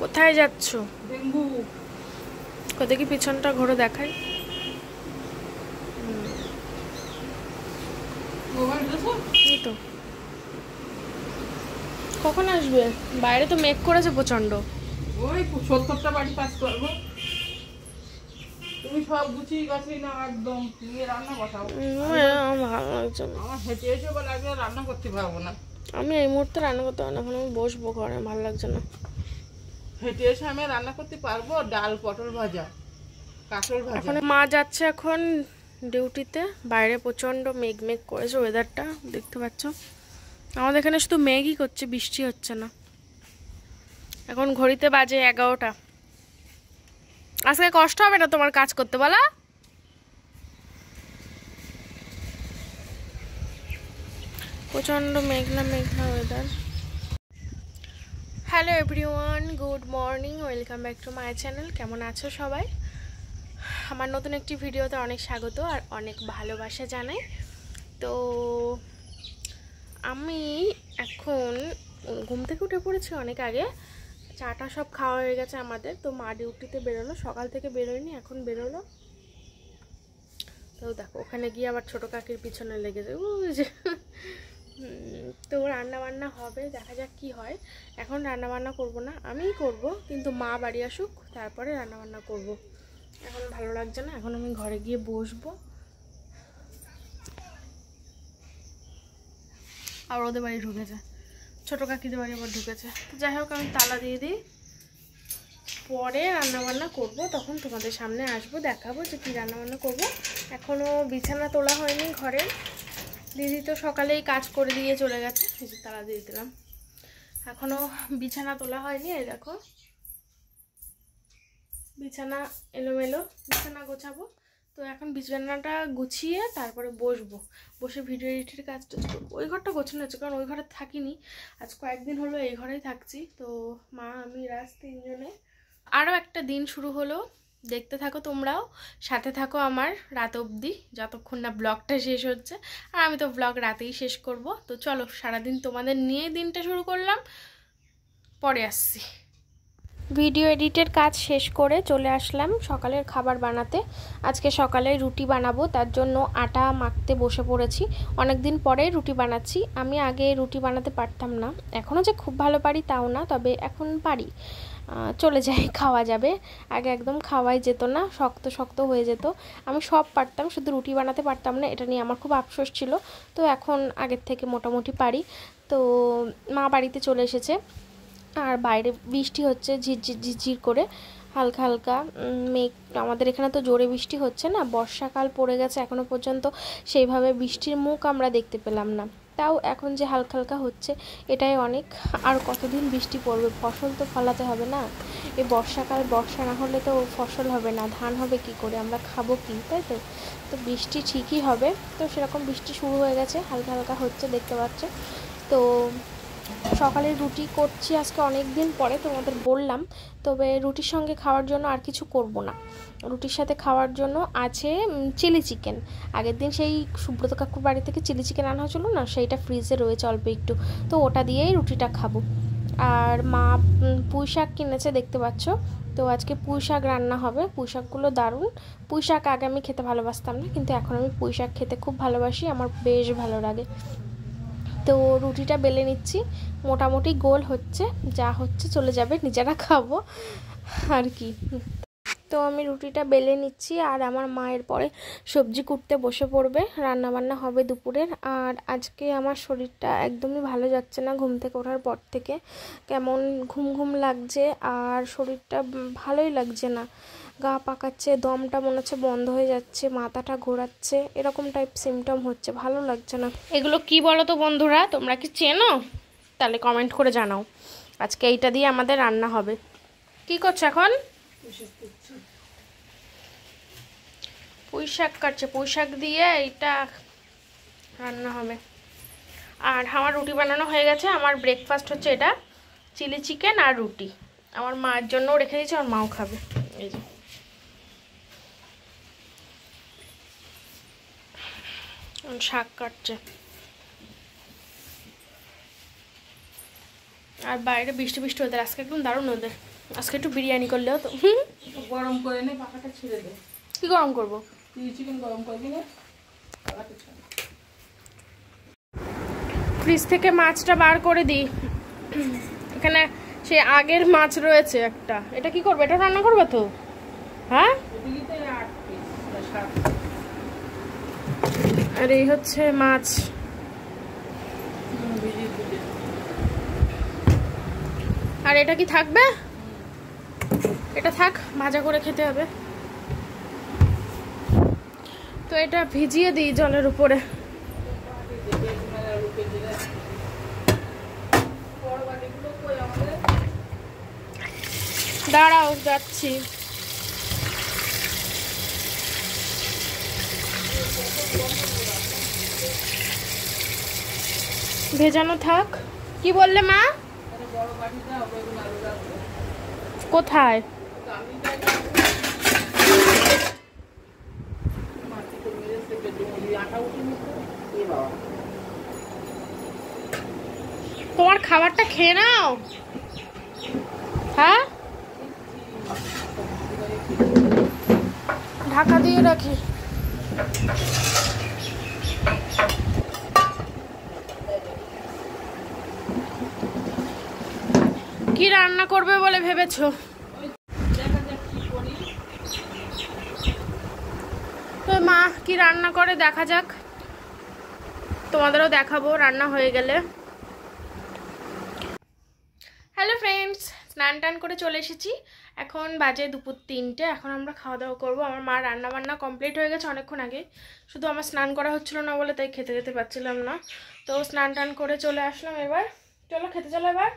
কোথায় যাচ্ছ কোথায় কি পিছনটা ঘোরো দেখাই তো কখন আসবে বাইরে তো মেঘ করেছে প্রচন্ড ওই সত্তরটা বাড়ি পাস করবো তুমি সব একদম রান্না হ্যাঁ, লাগছে আমার হেঁটে রান্না করতে পারবো না আমি এই মুহূর্তে রান্না করতে পারবো না এখন আমি বসবো ঘরে ভালো লাগছে না হেঁটে এসে আমি রান্না করতে পারবো ডাল পটল ভাজা কাঁকড় ভাজা মা যাচ্ছে এখন ডিউটিতে বাইরে প্রচণ্ড মেঘ মেঘ করেছে ওয়েদারটা দেখতে পাচ্ছ আমাদের এখানে শুধু মেঘই করছে বৃষ্টি হচ্ছে না এখন ঘড়িতে বাজে এগারোটা আজকে কষ্ট হবে না তোমার কাজ করতে বলা প্রচণ্ড মেঘনা মেঘনা weather hello everyone good morning welcome back to my channel কেমন আছো সবাই আমার নতুন একটি ভিডিওতে অনেক স্বাগত আর অনেক ভালোবাসা জানাই তো আমি এখন ঘুম থেকে উঠে পড়েছি অনেক আগে চাটা সব খাওয়া হয়ে গেছে আমাদের তো মা ডিউটিতে বেরোলো সকাল থেকে বেরোয়নি এখন বেরোলো তো দেখো ওখানে গিয়ে আবার ছোটো কাকির পিছনে লেগেছে বুঝেছে তো রান্না বান্না হবে দেখা যাক কি হয় এখন রান্না বান্না করব না আমিই করব কিন্তু মা বাড়ি আসুক তারপরে রান্না বান্না করব এখন ভালো লাগছে না এখন আমি ঘরে গিয়ে বসবো আর ওদের বাড়ি ঢুকেছে ছোটো কাকিদের বাড়ি আবার ঢুকেছে যাই হোক আমি তালা দিয়ে দিই পরে রান্নাবান্না করব তখন তোমাদের সামনে আসবো দেখাবো যে কী রান্নাবান্না করবো এখনও বিছানা তোলা হয়নি ঘরের দিদি তো সকালেই কাজ করে দিয়ে চলে গেছে এই যে তারা দিয়ে দিলাম এখনও বিছানা তোলা হয়নি এই দেখো বিছানা এলোমেলো বিছানা গোছাবো তো এখন বিছানাটা গুছিয়ে তারপরে বসবো বসে ভিডিও এডিটের কাজটা ওই ঘরটা গোছানো হচ্ছে কারণ ওই ঘরে থাকিনি আজ কয়েকদিন হলো এই ঘরেই থাকছি তো মা আমি রাজ তিনজনে আরও একটা দিন শুরু হলো দেখতে থাকো তোমরাও সাথে থাকো আমার রাত অবধি যতক্ষণ না ব্লগটা শেষ হচ্ছে আর আমি তো ব্লগ রাতেই শেষ করব তো চলো সারাদিন তোমাদের নিয়ে দিনটা শুরু করলাম পরে আসছি ভিডিও এডিটের কাজ শেষ করে চলে আসলাম সকালের খাবার বানাতে আজকে সকালে রুটি বানাবো তার জন্য আটা মাখতে বসে পড়েছি অনেক দিন পরে রুটি বানাচ্ছি আমি আগে রুটি বানাতে পারতাম না এখনও যে খুব ভালো পারি তাও না তবে এখন পারি চলে যায় খাওয়া যাবে আগে একদম খাওয়াই যেত না শক্ত শক্ত হয়ে যেত আমি সব পারতাম শুধু রুটি বানাতে পারতাম না এটা নিয়ে আমার খুব আফসোস ছিল তো এখন আগের থেকে মোটামুটি পারি তো মা বাড়িতে চলে এসেছে আর বাইরে বৃষ্টি হচ্ছে ঝিরঝির ঝিরঝির করে হালকা হালকা মেঘ আমাদের এখানে তো জোরে বৃষ্টি হচ্ছে না বর্ষাকাল পড়ে গেছে এখনও পর্যন্ত সেইভাবে বৃষ্টির মুখ আমরা দেখতে পেলাম না তাও এখন যে হালকা হালকা হচ্ছে এটাই অনেক আর কতদিন বৃষ্টি পড়বে ফসল তো ফলাতে হবে না এ বর্ষাকাল বর্ষা না হলে তো ফসল হবে না ধান হবে কি করে আমরা খাবো কি তাই তো তো বৃষ্টি ঠিকই হবে তো সেরকম বৃষ্টি শুরু হয়ে গেছে হালকা হালকা হচ্ছে দেখতে পাচ্ছে তো সকালে রুটি করছি আজকে অনেক দিন পরে তোমাদের বললাম তবে রুটির সঙ্গে খাওয়ার জন্য আর কিছু করব না রুটির সাথে খাওয়ার জন্য আছে চিলি চিকেন আগের দিন সেই সুব্রত কাকুর বাড়ি থেকে চিলি চিকেন আনা হয়েছিল না সেইটা ফ্রিজে রয়েছে অল্প একটু তো ওটা দিয়েই রুটিটা খাবো আর মা পুঁই শাক কিনেছে দেখতে পাচ্ছ তো আজকে পুঁই শাক রান্না হবে পুঁই শাকগুলো দারুণ পুঁই শাক আগে আমি খেতে ভালোবাসতাম না কিন্তু এখন আমি পুঁই শাক খেতে খুব ভালোবাসি আমার বেশ ভালো লাগে তো রুটিটা বেলে নিচ্ছি মোটামুটি গোল হচ্ছে যা হচ্ছে চলে যাবে নিজেরা খাবো আর কি তো আমি রুটিটা বেলে নিচ্ছি আর আমার মায়ের পরে সবজি কুটতে বসে পড়বে রান্নাবান্না হবে দুপুরের আর আজকে আমার শরীরটা একদমই ভালো যাচ্ছে না ঘুম থেকে ওঠার পর থেকে কেমন ঘুম ঘুম লাগছে আর শরীরটা ভালোই লাগছে না গা পাকাচ্ছে দমটা মনে হচ্ছে বন্ধ হয়ে যাচ্ছে মাথাটা ঘোরাচ্ছে এরকম টাইপ সিমটম হচ্ছে ভালো লাগছে না এগুলো কি বলো তো বন্ধুরা তোমরা কি চেনো তাহলে কমেন্ট করে জানাও আজকে এইটা দিয়ে আমাদের রান্না হবে কি করছো এখন পুঁই শাক কাটছে পুঁই শাক দিয়ে এটা রান্না হবে আর আমার রুটি বানানো হয়ে গেছে আমার ব্রেকফাস্ট হচ্ছে এটা চিলি চিকেন আর রুটি আমার মার জন্যও রেখে দিয়েছি আমার মাও খাবে এই যে শাক কাটছে আর বাইরে বৃষ্টি বৃষ্টি ওদের আজকে একদম দারুণ ওদের আজকে একটু বিরিয়ানি করলেও তো গরম করে নে পাখাটা ছেড়ে দেয় কি গরম করবো ফ্রিজ থেকে মাছটা বার করে দিই এখানে সে আগের মাছ রয়েছে একটা এটা কি করবে এটা রান্না করবে তো হ্যাঁ আর এই হচ্ছে মাছ আর এটা কি থাকবে এটা থাক ভাজা করে খেতে হবে তো এটা ভিজিয়ে দিই জলের উপরে দাঁড়াও যাচ্ছি ভেজানো থাক কি বললে মা কোথায় খাবারটা খেয়ে নাও হ্যাঁ ঢাকা দিয়ে রাখি কি রান্না করবে বলে ভেবেছো তো মা কি রান্না করে দেখা যাক তোমাদেরও দেখাবো রান্না হয়ে গেলে স্নান টান করে চলে এসেছি এখন বাজে দুপুর তিনটে এখন আমরা খাওয়া দাওয়া করবো আমার মা রান্না বান্না কমপ্লিট হয়ে গেছে অনেকক্ষণ আগে শুধু আমার স্নান করা হচ্ছিল না বলে তাই খেতে যেতে পারছিলাম না তো স্নান টান করে চলে আসলাম এবার চলো খেতে চলো এবার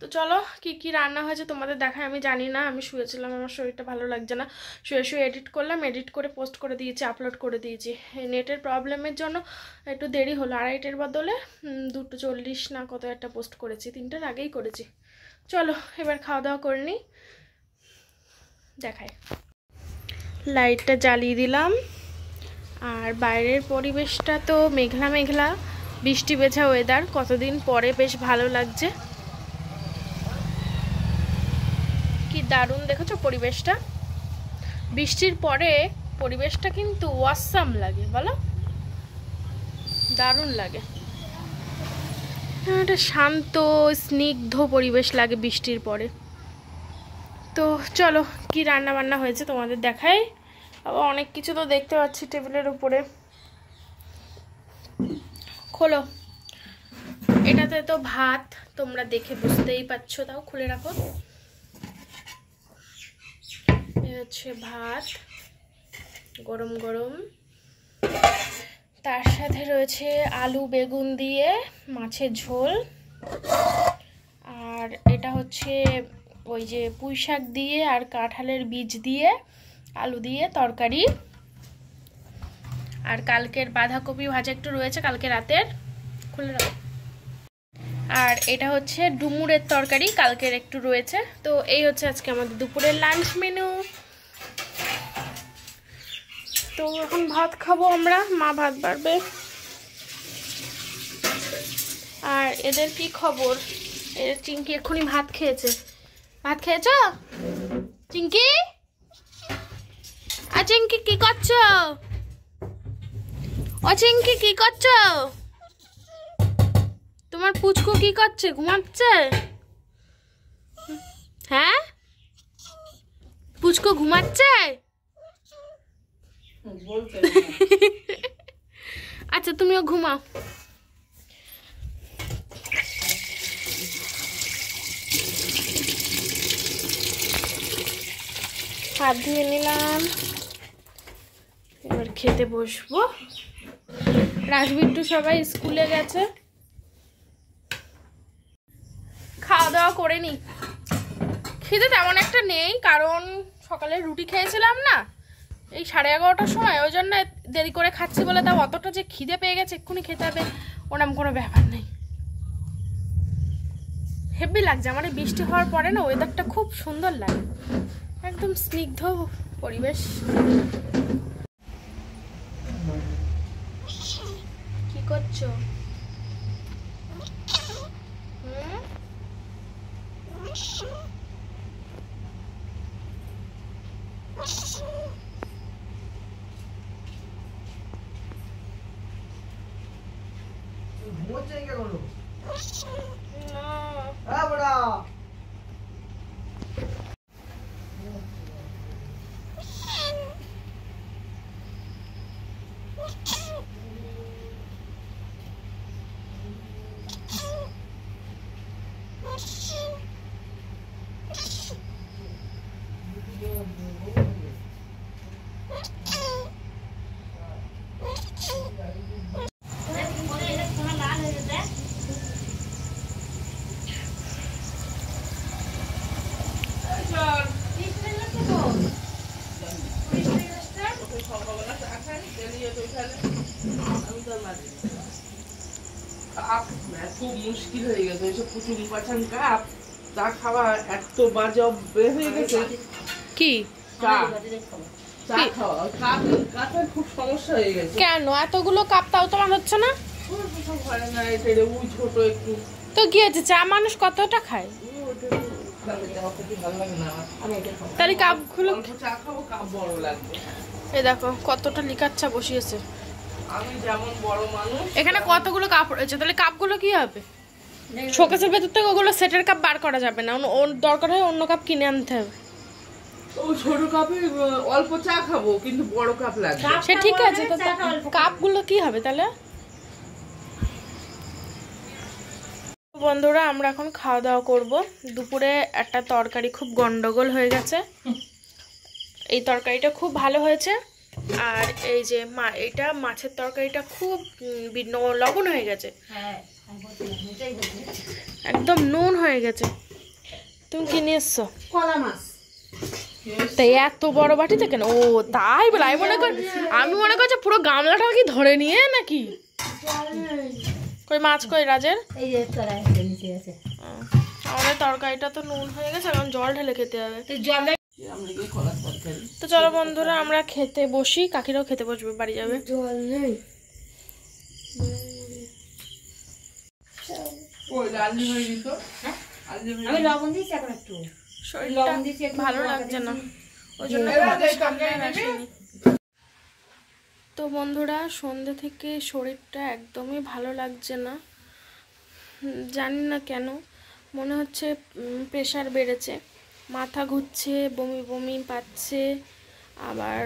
তো চলো কি কি রান্না হয়েছে তোমাদের দেখায় আমি জানি না আমি শুয়েছিলাম আমার শরীরটা ভালো লাগছে না শুয়ে শুয়ে এডিট করলাম এডিট করে পোস্ট করে দিয়েছি আপলোড করে দিয়েছি নেটের প্রবলেমের জন্য একটু দেরি হলো আড়াইটের বদলে দুটো চল্লিশ না কত একটা পোস্ট করেছি তিনটার আগেই করেছি চলো এবার খাওয়া দাওয়া করে নিই দেখাই লাইটটা জ্বালিয়ে দিলাম আর বাইরের পরিবেশটা তো মেঘলা মেঘলা বৃষ্টি বেঝা ওয়েদার কতদিন পরে বেশ ভালো লাগছে কি দারুণ দেখেছো পরিবেশটা বৃষ্টির পরে পরিবেশটা কিন্তু ওয়াসাম লাগে বলো দারুণ লাগে হ্যাঁ, একটা শান্ত স্নিগ্ধ পরিবেশ লাগে বৃষ্টির পরে তো চলো কি রান্না বান্না হয়েছে তোমাদের দেখাই আবার অনেক কিছু তো দেখতে পাচ্ছি টেবিলের উপরে খোলো এটাতে তো ভাত তোমরা দেখে বুঝতেই পারছো তাও খুলে রাখো হচ্ছে ভাত গরম গরম তার সাথে রয়েছে আলু বেগুন দিয়ে মাছের ঝোল আর এটা হচ্ছে ওই যে পুঁই শাক দিয়ে আর কাঁঠালের বীজ দিয়ে আলু দিয়ে তরকারি আর কালকের বাঁধাকপি ভাজা একটু রয়েছে কালকে রাতের খুলে রাখ আর এটা হচ্ছে ডুমুরের তরকারি কালকের একটু রয়েছে তো এই হচ্ছে আজকে আমাদের দুপুরের লাঞ্চ মেনু তো এখন ভাত খাবো আমরা মা ভাত বাড়বে আর এদের কি খবর এদের চিঙ্কি এক্ষুনি ভাত খেয়েছে ভাত খেয়েছ চিঙ্কি আর চিঙ্কি কি করছ ও চিঙ্কি কি করছ তোমার পুচকু কি করছে ঘুমাচ্ছে হ্যাঁ পুচকু ঘুমাচ্ছে আচ্ছা তুমিও ঘুমাও হাত ধুয়ে নিলাম এবার খেতে বসবো রাজবিট্টু সবাই স্কুলে গেছে খাওয়া দাওয়া করে নি খেতে তেমন একটা নেই কারণ সকালে রুটি খেয়েছিলাম না এই সাড়ে এগারোটার সময় ওই জন্য দেরি করে খাচ্ছি বলে তাও অতটা যে খিদে পেয়ে গেছে এক্ষুনি খেতে হবে ওরম কোনো ব্যাপার নেই হেভি লাগছে আমার এই বৃষ্টি হওয়ার পরে না ওয়েদারটা খুব সুন্দর লাগে একদম স্নিগ্ধ পরিবেশ কি করছো কেন এতগুলো কাপ তাও তোমার হচ্ছে না ছোট তো কি চা মানুষ কতটা খায় তাহলে কাপ গুলো চা খাবো কাপ বড় লাগবে এ দেখো কতটা লিকাচ্ছা বসিয়েছে আমি যেমন বড় মানুষ এখানে কতগুলো কাপ রয়েছে তাহলে কাপগুলো কি হবে শোকেসের ভেতর থেকে ওগুলো সেটের কাপ বার করা যাবে না ওর দরকার হয় অন্য কাপ কিনে আনতে হবে ও ছোট কাপে অল্প চা খাবো কিন্তু বড় কাপ সে ঠিক আছে তো কাপগুলো কি হবে তাহলে বন্ধুরা আমরা এখন খাওয়া দাওয়া করব দুপুরে একটা তরকারি খুব গন্ডগোল হয়ে গেছে এই তরকারিটা খুব ভালো হয়েছে আর এই যে মা এটা মাছের তরকারিটা খুব লবণ হয়ে গেছে হ্যাঁ, একদম নুন হয়ে গেছে তুমি কি নিয়ে এসছো তাই এত বড় বাটিতে কেন ও তাই বলে আমি মনে করি আমি মনে করছি পুরো গামলাটা কি ধরে নিয়ে নাকি কই মাছ কই রাজের আমাদের তরকারিটা তো নুন হয়ে গেছে এখন জল ঢেলে খেতে হবে তো চলো বন্ধুরা আমরা খেতে বসি কাকিরাও খেতে বসবে বাড়ি যাবে হ্যাঁ? তো বন্ধুরা সন্ধ্যে থেকে শরীরটা একদমই ভালো লাগছে না জানি না কেন মনে হচ্ছে প্রেশার বেড়েছে মাথা ঘুরছে বমি বমি পাচ্ছে আবার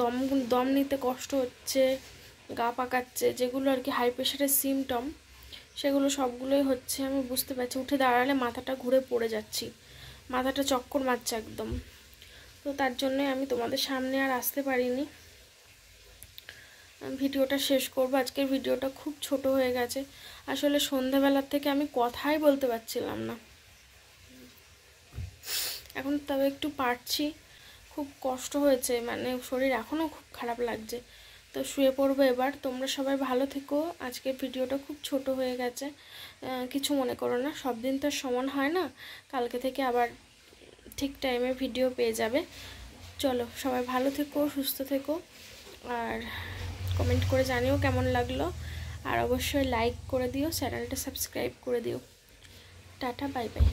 দম দম নিতে কষ্ট হচ্ছে গা পাকাচ্ছে যেগুলো আর কি হাই প্রেশারের সিমটম সেগুলো সবগুলোই হচ্ছে আমি বুঝতে পারছি উঠে দাঁড়ালে মাথাটা ঘুরে পড়ে যাচ্ছি মাথাটা চক্কর মারছে একদম তো তার জন্যে আমি তোমাদের সামনে আর আসতে পারিনি ভিডিওটা শেষ করব আজকের ভিডিওটা খুব ছোট হয়ে গেছে আসলে সন্ধ্যাবেলার থেকে আমি কথাই বলতে পারছিলাম না এখন তবে একটু পারছি খুব কষ্ট হয়েছে মানে শরীর এখনও খুব খারাপ লাগছে তো শুয়ে পড়বো এবার তোমরা সবাই ভালো থেকো আজকের ভিডিওটা খুব ছোট হয়ে গেছে কিছু মনে করো না সব দিন তো সমান হয় না কালকে থেকে আবার ঠিক টাইমে ভিডিও পেয়ে যাবে চলো সবাই ভালো থেকো সুস্থ থেকো আর কমেন্ট করে জানিও কেমন লাগলো আর অবশ্যই লাইক করে দিও চ্যানেলটা সাবস্ক্রাইব করে দিও টাটা বাই বাই